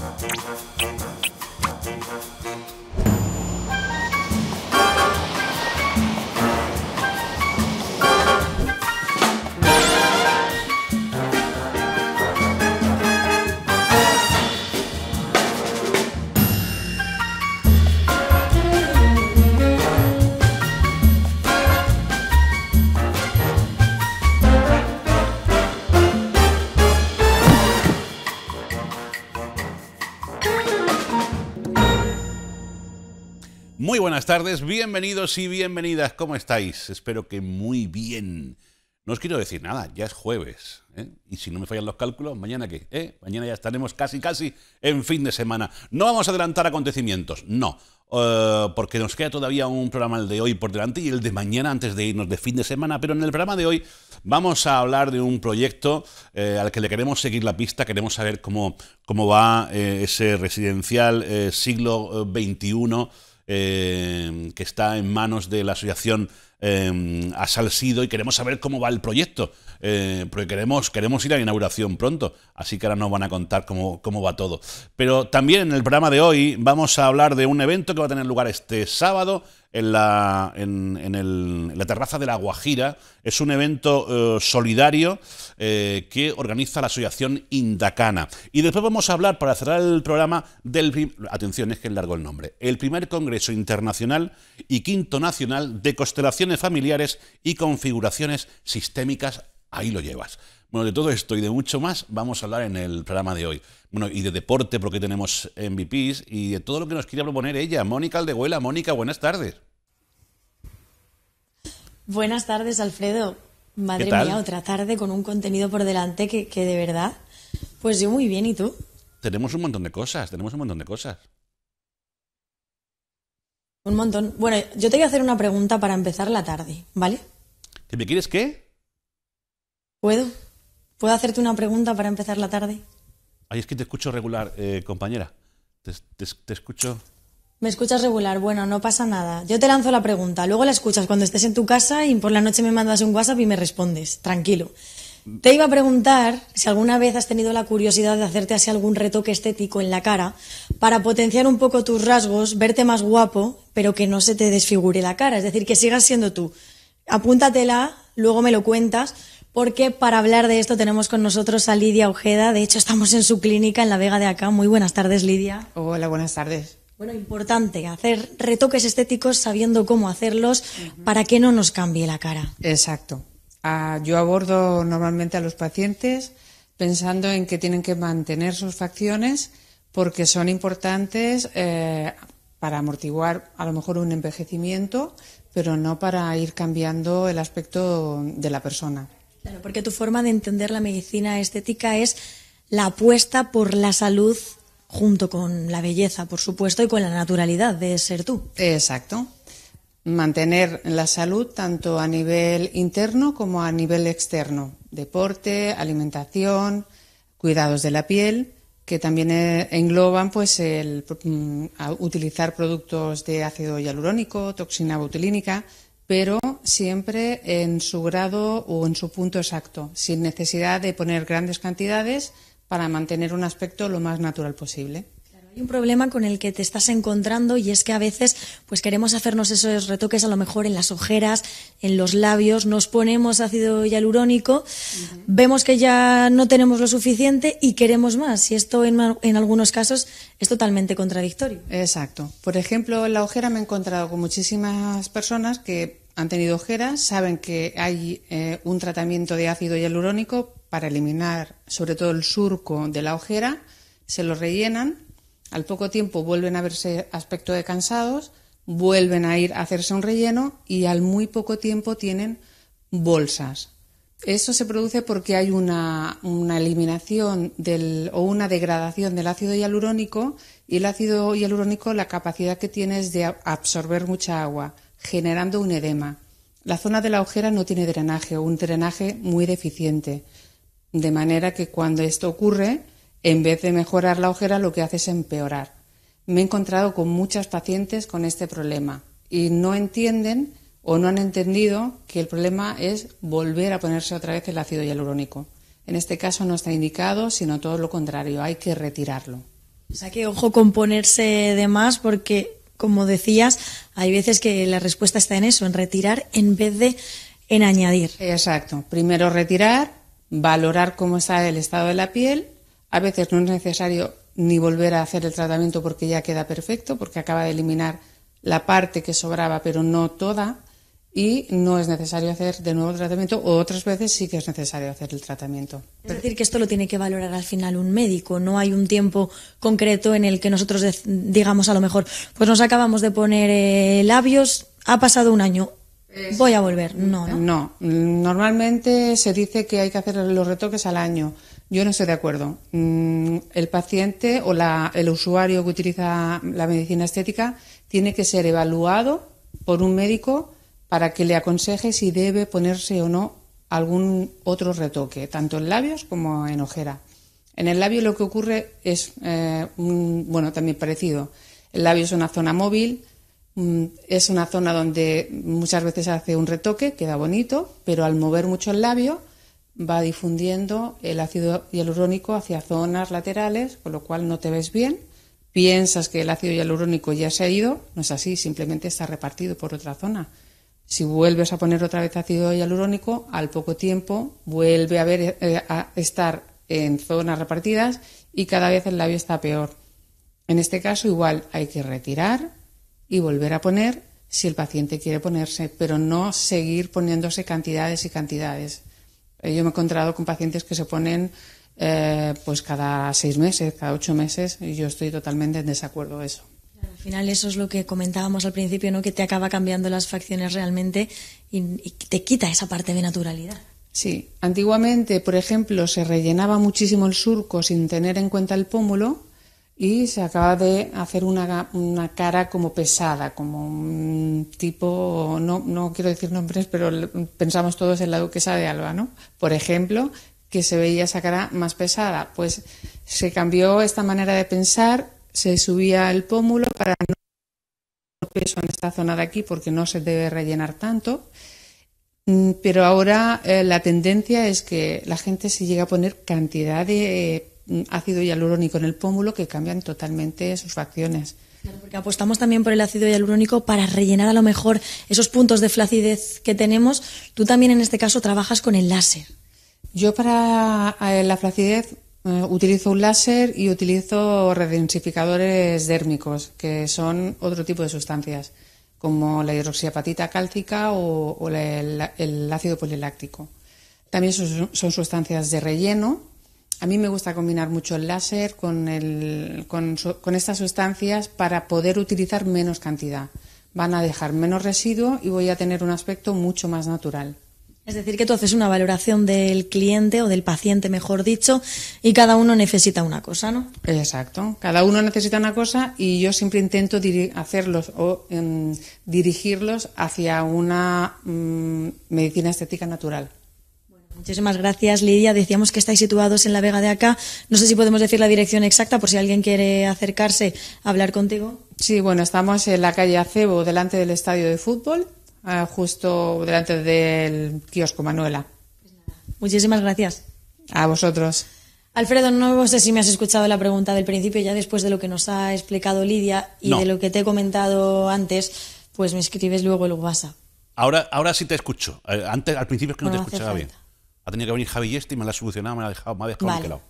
Thank you. buenas tardes, bienvenidos y bienvenidas. ¿Cómo estáis? Espero que muy bien. No os quiero decir nada, ya es jueves. ¿eh? Y si no me fallan los cálculos, mañana qué? ¿eh? Mañana ya estaremos casi, casi en fin de semana. No vamos a adelantar acontecimientos, no. Eh, porque nos queda todavía un programa el de hoy por delante y el de mañana antes de irnos de fin de semana. Pero en el programa de hoy vamos a hablar de un proyecto al que le queremos seguir la pista, queremos saber cómo, cómo va ese residencial siglo XXI Em, que está en manos de la asociación eh, y queremos saber cómo va el proyecto, eh, porque queremos, queremos ir a la inauguración pronto, así que ahora nos van a contar cómo, cómo va todo. Pero también en el programa de hoy vamos a hablar de un evento que va a tener lugar este sábado en la, en, el, terraza de La Guajira. Es un evento eh, solidario eh, que organiza la asociación Indacana. Y después vamos a hablar, para cerrar el programa, del... Atención, es que largo el nombre. El primer Congreso Internacional y Quinto Nacional de Constelaciones Familiares y Configuraciones Sistémicas. Ahí lo llevas. Bueno, de todo esto y de mucho más vamos a hablar en el programa de hoy bueno, y de deporte, porque tenemos MVPs, y de todo lo que nos quería proponer ella. Mónica Aldehuela, Mónica, buenas tardes. Buenas tardes, Alfredo. Madre mía, otra tarde con un contenido por delante que, de verdad, pues yo muy bien, ¿y tú? Tenemos un montón de cosas, tenemos un montón de cosas. Un montón. Bueno, yo te voy a hacer una pregunta para empezar la tarde, ¿vale? me quieres qué? ¿Puedo? ¿Puedo hacerte una pregunta para empezar la tarde? Ay, es que te escucho regular, eh, compañera. Te, te, escucho. Me escuchas regular, bueno, no pasa nada. Yo te lanzo la pregunta, luego la escuchas cuando estés en tu casa y por la noche me mandas un WhatsApp y me respondes, tranquilo. Te iba a preguntar si alguna vez has tenido la curiosidad de hacerte así algún retoque estético en la cara para potenciar un poco tus rasgos, verte más guapo, pero que no se te desfigure la cara, es decir, que sigas siendo tú. Apúntatela, luego me lo cuentas, porque para hablar de esto tenemos con nosotros a Lidia Ojeda. De hecho, estamos en su clínica en La Vega de Acá. Muy buenas tardes, Lidia. Hola, buenas tardes. Bueno, importante hacer retoques estéticos sabiendo cómo hacerlos para que no nos cambie la cara. Exacto. Ah, yo abordo normalmente a los pacientes pensando en que tienen que mantener sus facciones porque son importantes eh, para amortiguar a lo mejor un envejecimiento, pero no para ir cambiando el aspecto de la persona. Claro, porque tu forma de entender la medicina estética es la apuesta por la salud junto con la belleza, por supuesto, y con la naturalidad de ser tú. Exacto. Mantener la salud tanto a nivel interno como a nivel externo. Deporte, alimentación, cuidados de la piel, que también eh, engloban pues el mm, utilizar productos de ácido hialurónico, toxina botulínica, pero siempre en su grado o en su punto exacto, sin necesidad de poner grandes cantidades para mantener un aspecto lo más natural posible. Hay un problema con el que te estás encontrando y es que a veces pues queremos hacernos esos retoques a lo mejor en las ojeras, en los labios, nos ponemos ácido hialurónico, vemos que ya no tenemos lo suficiente y queremos más. Y esto en, algunos casos es totalmente contradictorio. Exacto. Por ejemplo, en la ojera me he encontrado con muchísimas personas que han tenido ojeras, saben que hay eh, un tratamiento de ácido hialurónico para eliminar sobre todo el surco de la ojera, se lo rellenan al poco tiempo vuelven a verse aspecto de cansados, vuelven a ir a hacerse un relleno y al muy poco tiempo tienen bolsas. Eso se produce porque hay una, eliminación del, o una degradación del ácido hialurónico y el ácido hialurónico la capacidad que tiene es de absorber mucha agua, generando un edema. La zona de la ojera no tiene drenaje o un drenaje muy deficiente, de manera que cuando esto ocurre en vez de mejorar la ojera, lo que hace es empeorar. Me he encontrado con muchas pacientes con este problema y no entienden o no han entendido que el problema es volver a ponerse otra vez el ácido hialurónico. En este caso no está indicado, sino todo lo contrario, hay que retirarlo. O sea que ojo con ponerse de más porque, como decías, hay veces que la respuesta está en eso, en retirar en vez de en añadir. Exacto. Primero retirar, valorar cómo está el estado de la piel a veces no es necesario ni volver a hacer el tratamiento porque ya queda perfecto, porque acaba de eliminar la parte que sobraba, pero no toda, y no es necesario hacer de nuevo el tratamiento, o otras veces sí que es necesario hacer el tratamiento. Es decir, que esto lo tiene que valorar al final un médico, no hay un tiempo concreto en el que nosotros digamos a lo mejor, pues nos acabamos de poner eh, labios, ha pasado un año, voy a volver. no, no. Normalmente se dice que hay que hacer los retoques al año, yo no estoy de acuerdo. Mm, el paciente o el usuario que utiliza la medicina estética tiene que ser evaluado por un médico para que le aconseje si debe ponerse o no algún otro retoque, tanto en labios como en ojera. En el labio lo que ocurre es, eh, bueno, también parecido. El labio es una zona móvil, mm, es una zona donde muchas veces hace un retoque, queda bonito, pero al mover mucho el labio va difundiendo el ácido hialurónico hacia zonas laterales, con lo cual no te ves bien. Piensas que el ácido hialurónico ya se ha ido, no es así, simplemente está repartido por otra zona. Si vuelves a poner otra vez ácido hialurónico, al poco tiempo vuelve a, ver, eh, a estar en zonas repartidas y cada vez el labio está peor. En este caso igual hay que retirar y volver a poner si el paciente quiere ponerse, pero no seguir poniéndose cantidades y cantidades. Eh, yo me he encontrado con pacientes que se ponen eh, pues cada seis meses, cada ocho meses, y yo estoy totalmente en desacuerdo de eso. Al final eso es lo que comentábamos al principio, ¿no? Que te acaba cambiando las facciones realmente y te quita esa parte de naturalidad. Sí, antiguamente, por ejemplo, se rellenaba muchísimo el surco sin tener en cuenta el pómulo y se acaba de hacer una, cara como pesada, como un tipo, no, no quiero decir nombres, pero pensamos todos en la duquesa de Alba, ¿no? Por ejemplo, que se veía esa cara más pesada. Pues se cambió esta manera de pensar, se subía el pómulo para no peso en esta zona de aquí porque no se debe rellenar tanto. Mm, pero ahora eh, la tendencia es que la gente se llega a poner cantidad de Mm, ácido hialurónico en el pómulo que cambian totalmente sus facciones. porque apostamos también por el ácido hialurónico para rellenar a lo mejor esos puntos de flacidez que tenemos. Tú también en este caso trabajas con el láser. Yo para eh, la flacidez eh, utilizo un láser y utilizo redensificadores dérmicos, que son otro tipo de sustancias, como la hidroxiapatita cálcica o, el, ácido poliláctico. También son, sustancias de relleno a mí me gusta combinar mucho el láser con, el, con, estas sustancias para poder utilizar menos cantidad. Van a dejar menos residuo y voy a tener un aspecto mucho más natural. Es decir, que tú haces una valoración del cliente o del paciente, mejor dicho, y cada uno necesita una cosa, ¿no? Exacto. Cada uno necesita una cosa y yo siempre intento hacerlos o em, dirigirlos hacia una mm, medicina estética natural. Muchísimas gracias, Lidia. Decíamos que estáis situados en la Vega de Acá. No sé si podemos decir la dirección exacta por si alguien quiere acercarse a hablar contigo. Sí, bueno, estamos en la calle Acebo, delante del estadio de fútbol, eh, justo delante del kiosco Manuela. Pues muchísimas gracias. A vosotros. Alfredo, no sé si me has escuchado la pregunta del principio, ya después de lo que nos ha explicado Lidia y de lo que te he comentado antes, pues me escribes luego el WhatsApp. Ahora, ahora sí te escucho. Eh, antes, al principio es que no, te escuchaba bien ha tenido que venir Javi y me la ha solucionado, me la ha dejado, me ha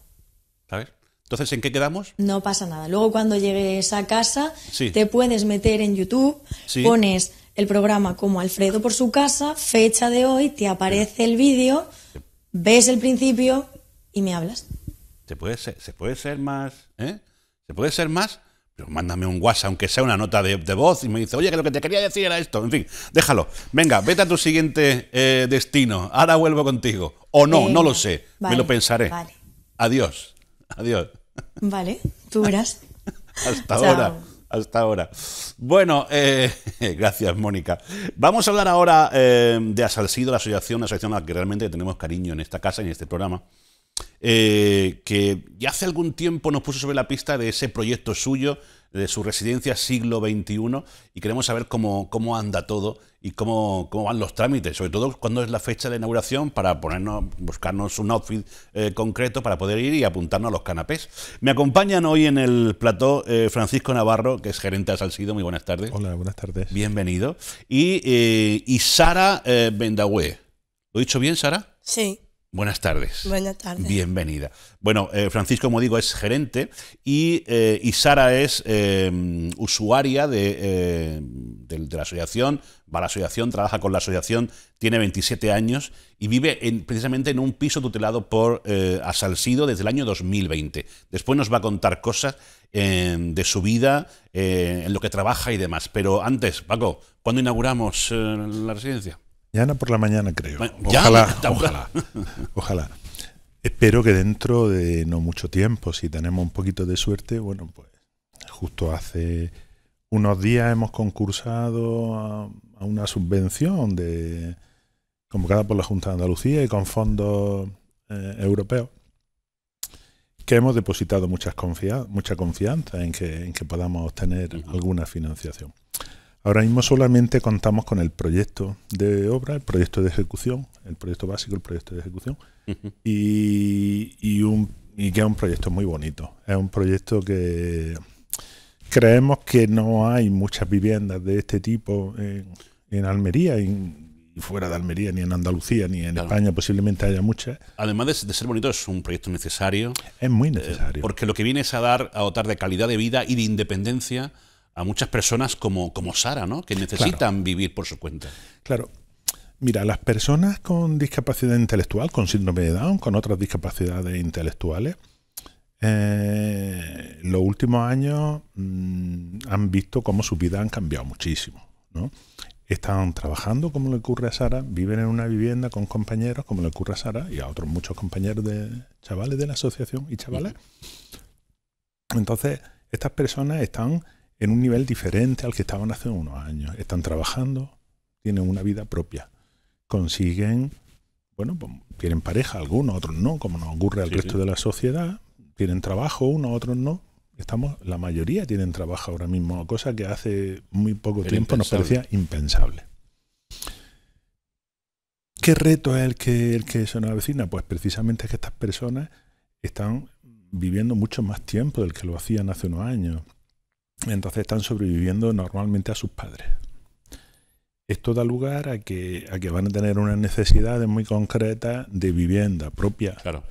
¿Sabes? Entonces, ¿en qué quedamos? No pasa nada. Luego, cuando llegues a casa, te puedes meter en YouTube, pones el programa como Alfredo por su casa, fecha de hoy, te aparece el vídeo, ves el principio y me hablas. Se puede ser, se puede ser más, ¿eh? Se puede ser más, pero mándame un WhatsApp, aunque sea una nota de, voz, y me dice, oye, que lo que te quería decir era esto. En fin, déjalo. Venga, vete a tu siguiente eh, destino. Ahora vuelvo contigo. O no, no lo sé. Me lo pensaré. Adiós. Adiós. Vale, tú verás. Hasta ahora. Hasta ahora. Bueno, eh, gracias Mónica. Vamos a hablar ahora eh, de Asalsido, la asociación, la asociación a la que realmente tenemos cariño en esta casa, y en este programa, eh, que ya hace algún tiempo nos puso sobre la pista de ese proyecto suyo de su residencia siglo XXI y queremos saber cómo, cómo anda todo y cómo, van los trámites, sobre todo cuándo es la fecha de inauguración para ponernos, buscarnos un outfit eh, concreto para poder ir y apuntarnos a los canapés. Me acompañan hoy en el plató eh, Francisco Navarro, que es gerente de sido Muy buenas tardes. Hola, buenas tardes. Bienvenido. Y, eh, y Sara Bendagüe. ¿Lo he dicho bien, Sara? Sí. Buenas tardes. Buenas tardes. Bienvenida. Bueno, eh, Francisco, como digo, es gerente y, eh, y Sara es eh, usuaria de, la asociación, va a la asociación, trabaja con la asociación, tiene 27 años y vive precisamente en un piso tutelado por Asalsido desde el año 2020. Después nos va a contar cosas de su vida, en lo que trabaja y demás. Pero antes, Paco, ¿cuándo inauguramos la residencia? no por la mañana, creo. Ojalá, ojalá. Ojalá. Espero que dentro de no mucho tiempo, si tenemos un poquito de suerte, bueno, pues justo hace unos días hemos concursado a, una subvención de convocada por la Junta de Andalucía y con fondos eh, europeos que hemos depositado muchas mucha confianza en que podamos obtener alguna financiación. Ahora mismo solamente contamos con el proyecto de obra, el proyecto de ejecución, el proyecto básico, el proyecto de ejecución, y, un, que es un proyecto muy bonito. Es un proyecto que creemos que no hay muchas viviendas de este tipo en, Almería, en, fuera de Almería, ni en Andalucía, ni en España, posiblemente haya muchas. Además de, ser bonito, es un proyecto necesario. Es muy eh, necesario. porque lo que viene es a dar, a dotar de calidad de vida y de independencia a muchas personas como, como Sara, ¿no? que necesitan vivir por su cuenta. Claro. Mira, las personas con discapacidad intelectual, con síndrome de Down, con otras discapacidades intelectuales, eh, los últimos años mm, han visto cómo su vida han cambiado muchísimo. Están trabajando como le ocurre a Sara, viven en una vivienda con compañeros como le ocurre a Sara y a otros muchos compañeros de chavales de la asociación y chavales. Entonces, estas personas están en un nivel diferente al que estaban hace unos años. Están trabajando, tienen una vida propia, consiguen, bueno, pues tienen pareja, algunos, otros no, como nos ocurre al resto de la sociedad, tienen trabajo, unos, otros no. Estamos, la mayoría tienen trabajo ahora mismo, cosa que hace muy poco tiempo nos parecía impensable. ¿Qué reto es el que, el que se nos avecina? Pues precisamente es que estas personas están viviendo mucho más tiempo del que lo hacían hace unos años entonces están sobreviviendo normalmente a sus padres. Esto da lugar a que, que van a tener unas necesidades muy concretas de vivienda propia. Claro.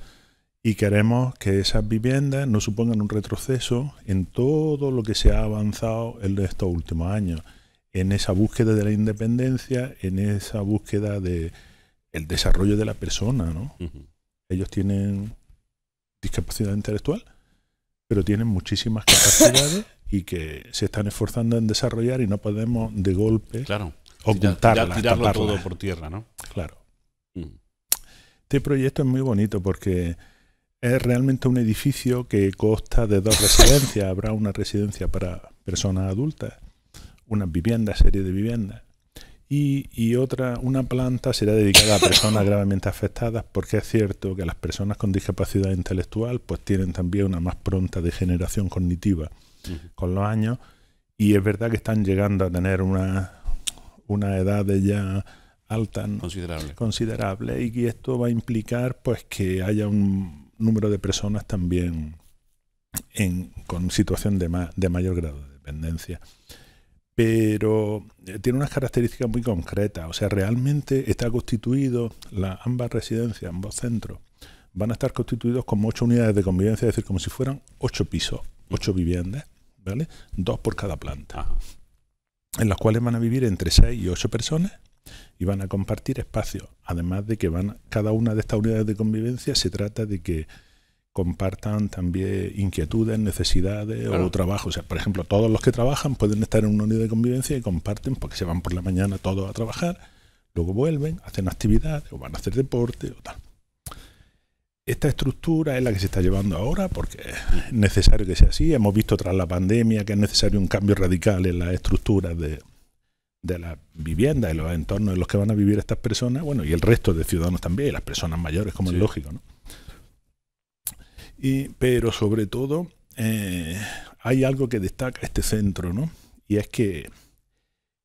Y queremos que esas viviendas no supongan un retroceso en todo lo que se ha avanzado en estos últimos años, en esa búsqueda de la independencia, en esa búsqueda de el desarrollo de la persona, ¿no? Ellos tienen discapacidad intelectual, pero tienen muchísimas capacidades y que se están esforzando en desarrollar y no podemos de golpe claro. ocultarla. todo por tierra, ¿no? Claro. Mm. Este proyecto es muy bonito porque es realmente un edificio que consta de dos residencias. Habrá una residencia para personas adultas, ...una vivienda, serie de viviendas, y, y, otra, una planta será dedicada a personas gravemente afectadas, porque es cierto que las personas con discapacidad intelectual pues tienen también una más pronta degeneración cognitiva con los años. Y es verdad que están llegando a tener una, edad de ya alta. Considerable. Considerable. Y esto va a implicar pues que haya un número de personas también en, con situación de, de mayor grado de dependencia pero eh, tiene unas características muy concretas. O sea, realmente está constituido, la, ambas residencias, ambos centros, van a estar constituidos como ocho unidades de convivencia, es decir, como si fueran ocho pisos, ocho viviendas, Dos por cada planta, en las cuales van a vivir entre seis y ocho personas y van a compartir espacios. Además de que van, cada una de estas unidades de convivencia se trata de que compartan también inquietudes, necesidades o trabajo. O sea, por ejemplo, todos los que trabajan pueden estar en una unidad de convivencia y comparten porque se van por la mañana todos a trabajar, luego vuelven, hacen actividades o van a hacer deporte o tal esta estructura es la que se está llevando ahora porque es necesario que sea así. Hemos visto tras la pandemia que es necesario un cambio radical en las estructuras de, de las viviendas en los entornos en los que van a vivir estas personas, bueno, y el resto de ciudadanos también, y las personas mayores, como es lógico, ¿no? Y, pero sobre todo, eh, hay algo que destaca este centro, ¿no? Y es que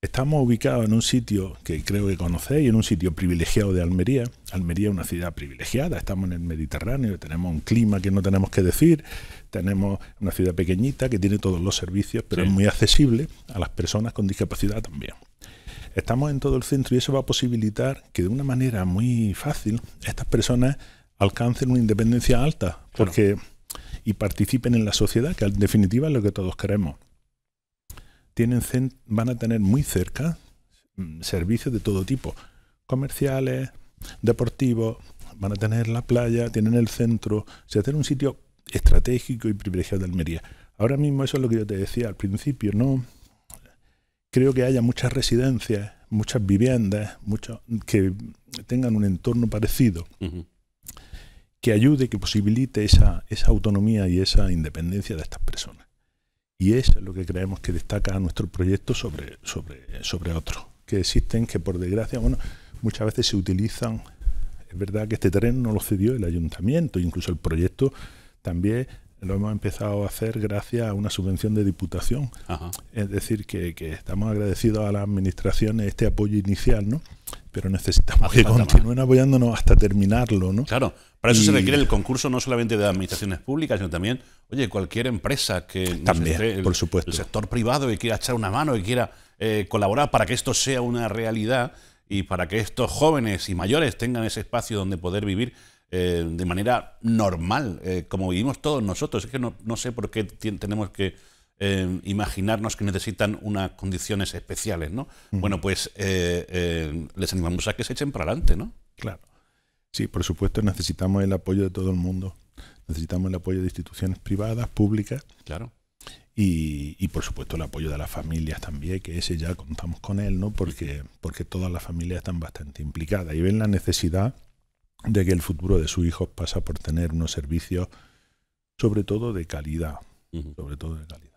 Estamos ubicados en un sitio que creo que conocéis, en un sitio privilegiado de Almería. Almería es una ciudad privilegiada, estamos en el Mediterráneo, tenemos un clima que no tenemos que decir, tenemos una ciudad pequeñita que tiene todos los servicios, pero es muy accesible a las personas con discapacidad también. Estamos en todo el centro y eso va a posibilitar que de una manera muy fácil estas personas alcancen una independencia alta porque, y participen en la sociedad, que en definitiva es lo que todos queremos tienen, van a tener muy cerca mm, servicios de todo tipo, comerciales, deportivos, van a tener la playa, tienen el centro, se sea, un sitio estratégico y privilegiado de Almería. Ahora mismo eso es lo que yo te decía al principio, no creo que haya muchas residencias, muchas viviendas, que tengan un entorno parecido. que ayude, que posibilite esa, esa autonomía y esa independencia de estas personas. Y es lo que creemos que destaca nuestro proyecto sobre, sobre, sobre otros, que existen, que por desgracia, bueno, muchas veces se utilizan. Es verdad que este terreno no lo cedió el ayuntamiento, incluso el proyecto también lo hemos empezado a hacer gracias a una subvención de diputación. Es decir, que, que, estamos agradecidos a las administraciones este apoyo inicial, ¿no? pero necesitamos que continúen apoyándonos hasta terminarlo, ¿no? Claro, para eso se requiere el concurso no solamente de administraciones públicas, sino también, oye, cualquier empresa que también, por el, supuesto. el sector privado y quiera echar una mano y quiera eh, colaborar para que esto sea una realidad y para que estos jóvenes y mayores tengan ese espacio donde poder vivir eh, de manera normal, eh, como vivimos todos nosotros. Es que no, no sé por qué tenemos que Em, imaginarnos que necesitan unas condiciones especiales, ¿no? Bueno, pues eh, eh, les animamos a que se echen para adelante, ¿no? Claro. Sí, por supuesto necesitamos el apoyo de todo el mundo. Necesitamos el apoyo de instituciones privadas, públicas. Claro. Y, por supuesto el apoyo de las familias también, que ese ya contamos con él, ¿no? Porque, porque todas las familias están bastante implicadas y ven la necesidad de que el futuro de sus hijos pasa por tener unos servicios, sobre todo de calidad. Sobre todo de calidad.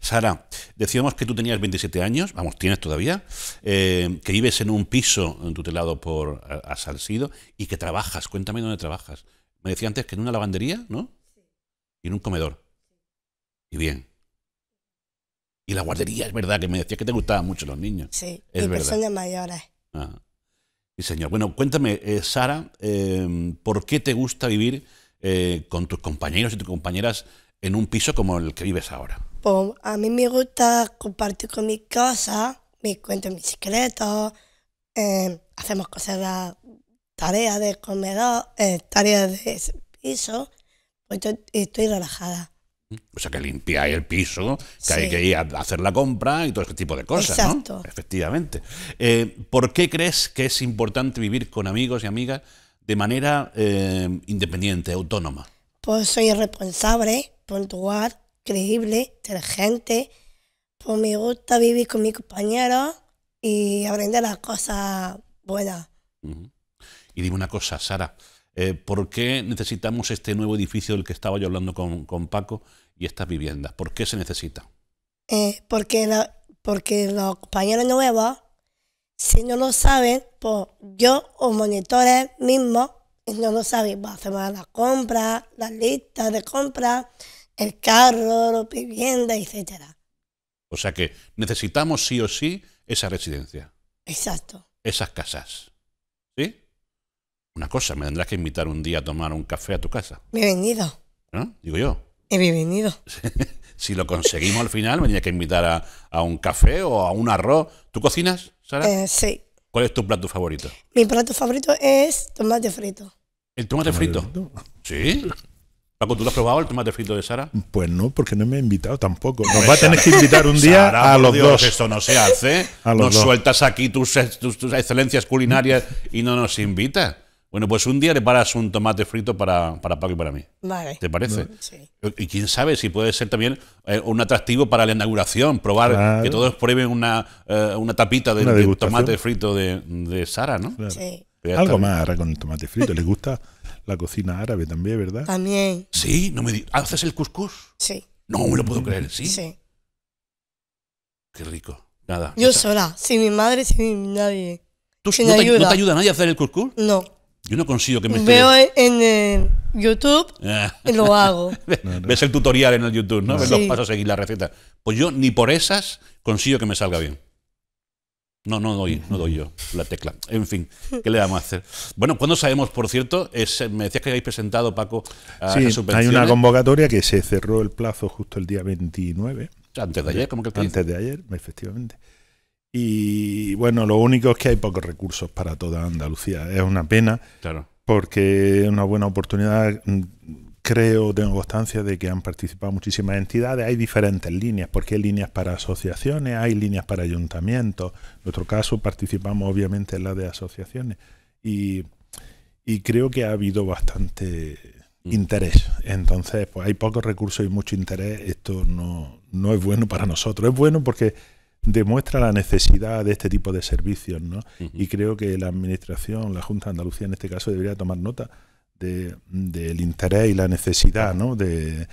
Sara, decíamos que tú tenías 27 años, vamos, tienes todavía, eh, que vives en un piso tutelado por eh, Asalsido y que trabajas. Cuéntame dónde trabajas. Me decía antes que en una lavandería, ¿no? Y en un comedor. Y bien. Y la guardería, es verdad, que me decías que te gustaban mucho los niños. Sí, es y personas mayores. Ah. Sí, señor. Bueno, cuéntame, eh, Sara, ¿por qué te gusta vivir con tus compañeros y tus compañeras en un piso como el que vives ahora? Pues a mí me gusta compartir con mi casa, me cuento mis secretos, eh, hacemos cosas, de tareas de comedor, eh, tareas de piso, pues y estoy relajada. Mm, o sea, que limpiáis el piso, que hay que ir a hacer la compra y todo ese tipo de cosas, Exacto. Efectivamente. Eh, ¿Por qué crees que es importante vivir con amigos y amigas de manera independiente, autónoma? Pues soy responsable, puntual, creíble, inteligente. Pues me gusta vivir con mis compañeros y aprender las cosas buenas. Y dime una cosa, Sara. Eh, ¿Por qué necesitamos este nuevo edificio del que estaba yo hablando con, Paco y estas viviendas? ¿Por qué se necesita? Eh, porque, porque los compañeros nuevos, si no lo saben, pues yo o monitores mismos no lo sabemos. más las compras, las listas de compra el carro, la vivienda, etcétera. O sea que necesitamos sí o sí esa residencia. Exacto. Esas casas. ¿Sí? Una cosa, me tendrás que invitar un día a tomar un café a tu casa. Bienvenido. ¿No? Digo yo. Bienvenido. si lo conseguimos al final, me tienes que invitar a, un café o a un arroz. ¿Tú cocinas, Sara? Eh, sí. ¿Cuál es tu plato favorito? Mi plato favorito es tomate frito. ¿El tomate, ah, frito? Sí. Paco, ¿tú lo has probado el tomate frito de Sara? Pues no, porque no me ha invitado tampoco. Nos pues va a tener que invitar un día a los dos. Esto no se hace. nos sueltas aquí tus, tus excelencias culinarias y no nos invitas. Bueno, pues un día le paras un tomate frito para, para Paco y para mí. Vale. ¿Te parece? Sí. Y quién sabe si puede ser también eh, un atractivo para la inauguración, probar que todos prueben una, eh, tapita de, tomate frito de, Sara, ¿no? Sí. Algo más con el tomate frito. ¿Le gusta la cocina árabe también, verdad? También. Sí, no me ¿Haces el couscous? Sí. No me lo puedo creer, ¿sí? Sí. Qué rico. Nada. Yo sola, sin mi madre, sin nadie. ¿Tú, no, ayuda. Te, te ayuda nadie a hacer el couscous? No. Yo no consigo que me Veo en, eh, en YouTube, ah. lo hago. Ves el tutorial en el YouTube, ¿no? Ves los pasos a seguir, la receta. Pues yo ni por esas consigo que me salga bien. No, no doy, no doy yo la tecla. En fin, ¿qué le vamos a hacer? Bueno, cuando sabemos, por cierto? me decías que habéis presentado, Paco, a sí, Hay una convocatoria que se cerró el plazo justo el día 29. Antes de ayer, como que el Antes de ayer, efectivamente. Y bueno, lo único es que hay pocos recursos para toda Andalucía. Es una pena. Claro. Porque es una buena oportunidad. Mm, creo, tengo constancia de que han participado muchísimas entidades. Hay diferentes líneas, porque hay líneas para asociaciones, hay líneas para ayuntamientos. En nuestro caso participamos obviamente en la de asociaciones. Y, creo que ha habido bastante mm. interés. Entonces, pues hay pocos recursos y mucho interés. Esto no, no es bueno para nosotros. Es bueno porque demuestra la necesidad de este tipo de servicios, ¿no? Y creo que la administración, la Junta de Andalucía en este caso, debería tomar nota del interés y la necesidad, ¿no? De,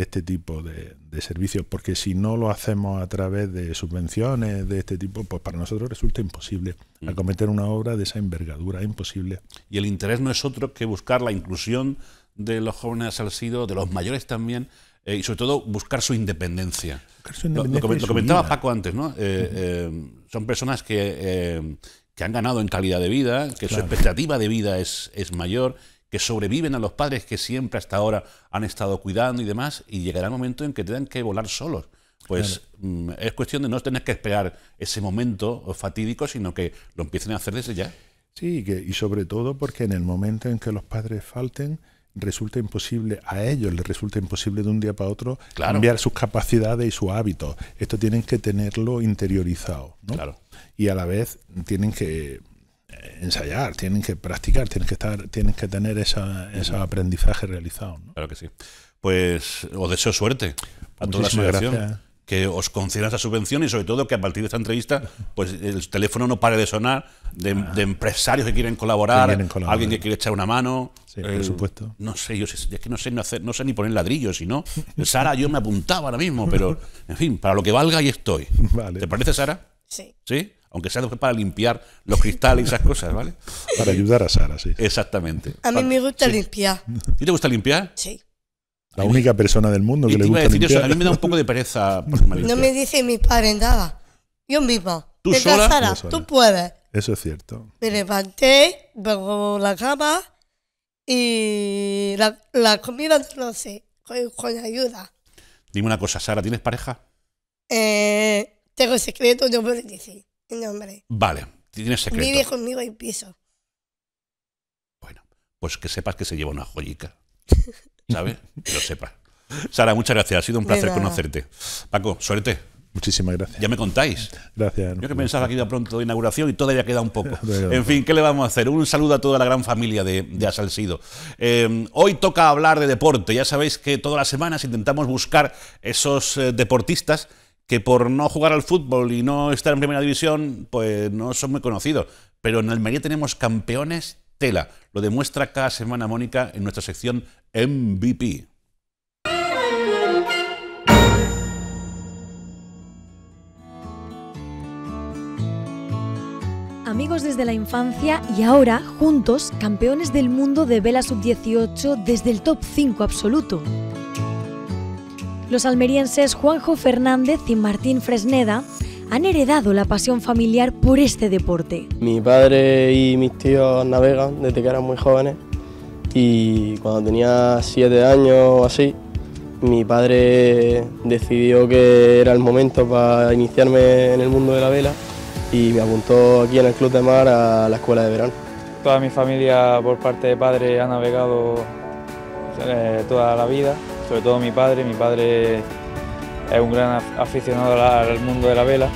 este tipo de, servicios, porque si no lo hacemos a través de subvenciones de este tipo, pues para nosotros resulta imposible mm. acometer una obra de esa envergadura, imposible. Y el interés no es otro que buscar la inclusión de los jóvenes al sido, de los mayores también, eh, y sobre todo buscar su independencia. lo, comentaba Paco antes, ¿no? Eh, eh, son personas que, han ganado en calidad de vida, que su expectativa de vida es, es mayor, que sobreviven a los padres que siempre hasta ahora han estado cuidando y demás, y llegará el momento en que tengan que volar solos. Pues mm, es cuestión de no tener que esperar ese momento fatídico, sino que lo empiecen a hacer desde ya. Sí, que, y sobre todo porque en el momento en que los padres falten, resulta imposible, a ellos les resulta imposible de un día para otro cambiar sus capacidades y sus hábitos. Esto tienen que tenerlo interiorizado. Y a la vez tienen que eh, ensayar, tienen que practicar, tienen que estar, tienen que tener esa, aprendizaje realizado. Claro que sí. Pues os deseo suerte a toda la asociación que os concedan esa subvención y sobre todo que a partir de esta entrevista pues el teléfono no pare de sonar de, ah. empresarios que quieren colaborar, alguien que quiere echar una mano. Sí, por eh, supuesto. No sé, yo es que no sé, no, sé ni poner ladrillos, sino Sara, yo me apuntaba ahora mismo, pero en fin, para lo que valga ahí estoy. ¿Te parece, Sara? Sí. ¿Sí? Aunque sea para limpiar los cristales y esas cosas, ¿vale? Para ayudar a Sara, sí. Exactamente. A mí me gusta limpiar. ¿Y te gusta limpiar? Sí. La única persona del mundo que le gusta a mí me da un poco de pereza. no me dice mi padres nada. Yo mismo. ¿Tú sola? Sara, Tú puedes. Eso es cierto. Me levanté, pongo la cama y la, la comida no sé, con, ayuda. Dime una cosa, Sara, ¿tienes pareja? Eh, tengo secreto, no puedo decir el nombre. Vale, tienes secreto. Vive conmigo en piso. Bueno, pues que sepas que se lleva una joyica. lo sepa. Sara, muchas gracias. Ha sido un placer conocerte. Paco, suerte. Muchísimas gracias. Ya me contáis. Gracias. Yo que pensaba que iba pronto de inauguración y todavía queda un poco. en fin, ¿qué le vamos a hacer? Un saludo a toda la gran familia de, de Asalsido. Em, hoy toca hablar de deporte. Ya sabéis que todas las semanas intentamos buscar esos eh, deportistas que por no jugar al fútbol y no estar en primera división, pues no son muy conocidos. Pero en Almería tenemos campeones tela. Lo demuestra cada semana Mónica en nuestra sección MVP. amigos desde la infancia y ahora, juntos, campeones del mundo de vela sub-18 desde el top 5 absoluto. Los almerienses Juanjo Fernández y Martín Fresneda han heredado la pasión familiar por este deporte. Mi padre y mis tíos navegan desde que eran muy jóvenes y cuando tenía siete años o así, mi padre decidió que era el momento para iniciarme en el mundo de la vela y me apuntó aquí en el Club de Mar a la escuela de verano. Toda mi familia por parte de padre ha navegado eh, toda la vida, sobre todo mi padre. Mi padre es un gran aficionado al mundo de la vela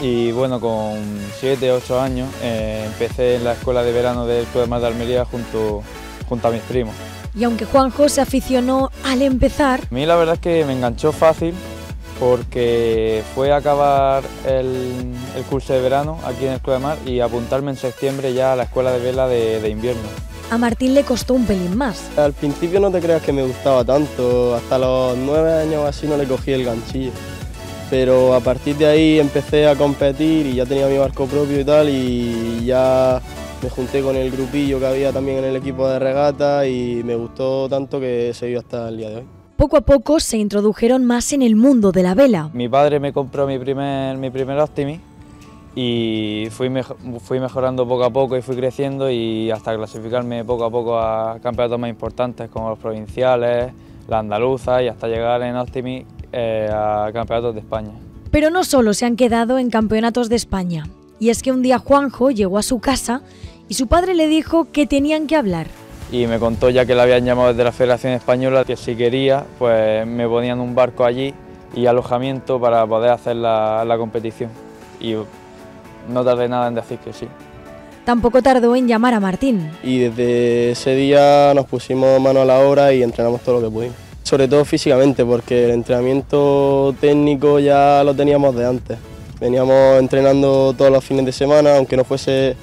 y bueno, con 7, 8 años eh, empecé en la escuela de verano del Club de Mar de Almería junto, junto a mis primos. Y aunque Juanjo se aficionó al empezar... A mí la verdad es que me enganchó fácil porque fue acabar el, curso de verano aquí en el Club de Mar y apuntarme en septiembre ya a la escuela de vela de, de invierno. A Martín le costó un pelín más. Al principio no te creas que me gustaba tanto, hasta los nueve años así no le cogí el ganchillo pero a partir de ahí empecé a competir y ya tenía mi barco propio y tal y ya me junté con el grupillo que había también en el equipo de regata y me gustó tanto que he seguido hasta el día de hoy. Poco a poco se introdujeron más en el mundo de la vela. Mi padre me compró mi primer, mi primer y fui, mejorando poco a poco y fui creciendo y hasta clasificarme poco a poco a campeonatos más importantes como los provinciales, la andaluza y hasta llegar en Optimi eh, a campeonatos de España. Pero no solo se han quedado en campeonatos de España. Y es que un día Juanjo llegó a su casa y su padre le dijo que tenían que hablar. Y me contó ya que le habían llamado desde la Federación Española que si quería pues me ponían un barco allí y alojamiento para poder hacer la, la competición. Y no tardé nada en decir que sí. Tampoco tardó en llamar a Martín. Y desde ese día nos pusimos mano a la obra y entrenamos todo lo que pudimos sobre todo físicamente, porque el entrenamiento técnico ya lo teníamos de antes. Veníamos entrenando todos los fines de semana, aunque no fuese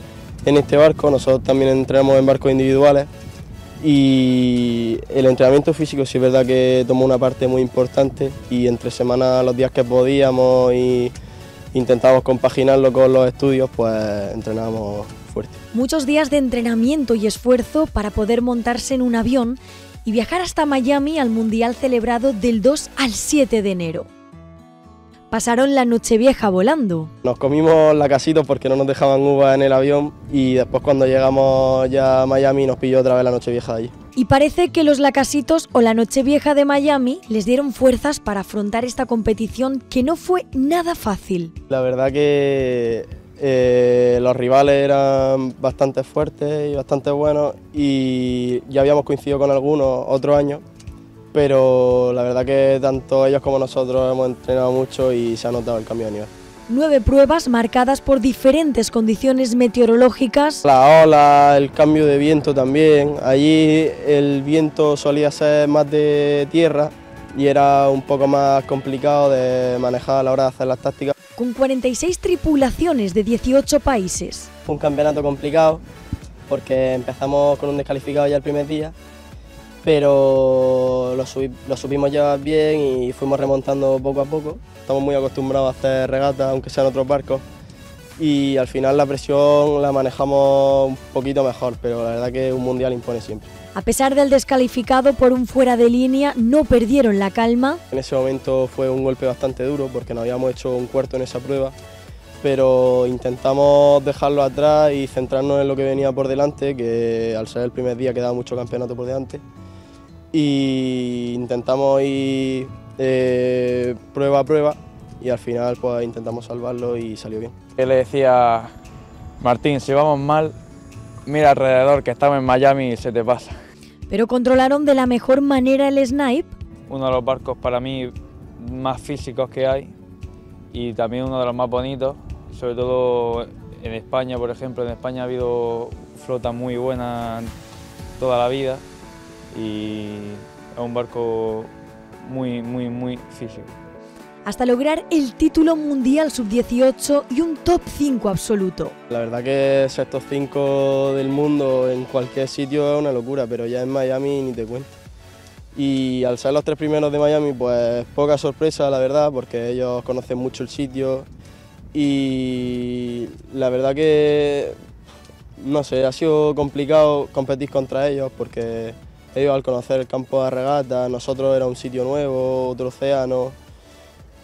en este barco, nosotros también entrenamos en barcos individuales y el entrenamiento físico sí es verdad que tomó una parte muy importante y entre semanas los días que podíamos y intentábamos compaginarlo con los estudios, pues entrenábamos Fuerte. Muchos días de entrenamiento y esfuerzo para poder montarse en un avión y viajar hasta Miami al Mundial celebrado del 2 al 7 de enero. Pasaron la noche vieja volando. Nos comimos la porque no nos dejaban uva en el avión y después cuando llegamos ya a Miami nos pilló otra vez la Nochevieja allí. Y parece que los lacasitos o la Nochevieja de Miami les dieron fuerzas para afrontar esta competición que no fue nada fácil. La verdad que eh, los rivales eran bastante fuertes y bastante buenos y ya habíamos coincidido con algunos otros años, pero la verdad que tanto ellos como nosotros hemos entrenado mucho y se ha notado el cambio de nivel. Nueve pruebas marcadas por diferentes condiciones meteorológicas. La ola, el cambio de viento también. Allí el viento solía ser más de tierra, y era un poco más complicado de manejar a la hora de hacer las tácticas. Con 46 tripulaciones de 18 países. Fue un campeonato complicado porque empezamos con un descalificado ya el primer día, pero lo, subimos ya supimos bien y fuimos remontando poco a poco. Estamos muy acostumbrados a hacer regatas, aunque sean otros barcos, y al final la presión la manejamos un poquito mejor, pero la verdad que un mundial impone siempre. A pesar del descalificado por un fuera de línea, no perdieron la calma. En ese momento fue un golpe bastante duro porque no habíamos hecho un cuarto en esa prueba, pero intentamos dejarlo atrás y centrarnos en lo que venía por delante, que al ser el primer día quedaba mucho campeonato por delante. Y intentamos ir eh, prueba a prueba y al final pues intentamos salvarlo y salió bien. Él le decía, Martín, si vamos mal, mira alrededor que estamos en Miami y se te pasa pero controlaron de la mejor manera el snipe. Uno de los barcos para mí más físicos que hay y también uno de los más bonitos, sobre todo en España, por ejemplo, en España ha habido flota muy buena toda la vida y es un barco muy, muy, muy físico hasta lograr el título mundial sub-18 y un top 5 absoluto. La verdad que ser top 5 del mundo en cualquier sitio es una locura, pero ya en Miami ni te cuento. Y al ser los tres primeros de Miami, pues poca sorpresa, la verdad, porque ellos conocen mucho el sitio. Y la verdad que, no sé, ha sido complicado competir contra ellos porque ellos al conocer el campo de regata, nosotros era un sitio nuevo, otro océano,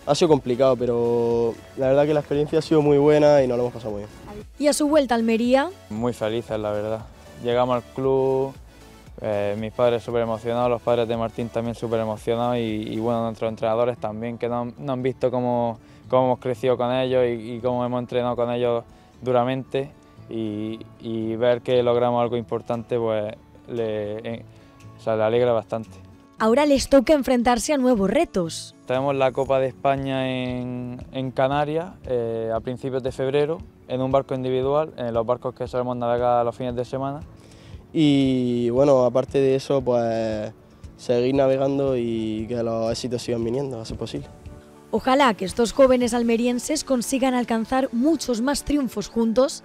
ha sido complicado, pero la verdad que la experiencia ha sido muy buena y nos lo hemos pasado muy bien. ¿Y a su vuelta Almería? Muy felices, la verdad. Llegamos al club, eh, mis padres súper emocionados, los padres de Martín también súper emocionados y, bueno, nuestros entrenadores también, que no, han visto cómo, hemos crecido con ellos y, cómo hemos entrenado con ellos duramente y, ver que logramos algo importante, pues le, eh, le alegra bastante ahora les toca enfrentarse a nuevos retos. Tenemos la Copa de España en, Canarias eh, a principios de febrero, en un barco individual, en los barcos que solemos navegar los fines de semana. Y bueno, aparte de eso, pues seguir navegando y que los éxitos sigan viniendo, a ser posible. Ojalá que estos jóvenes almerienses consigan alcanzar muchos más triunfos juntos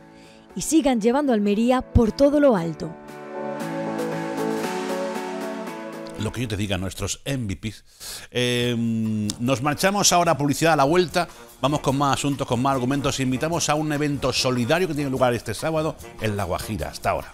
y sigan llevando Almería por todo lo alto. lo que yo te diga, nuestros MVPs. Em, nos marchamos ahora publicidad a la vuelta. Vamos con más asuntos, con más argumentos. Invitamos a un evento solidario que tiene lugar este sábado en La Guajira. Hasta ahora.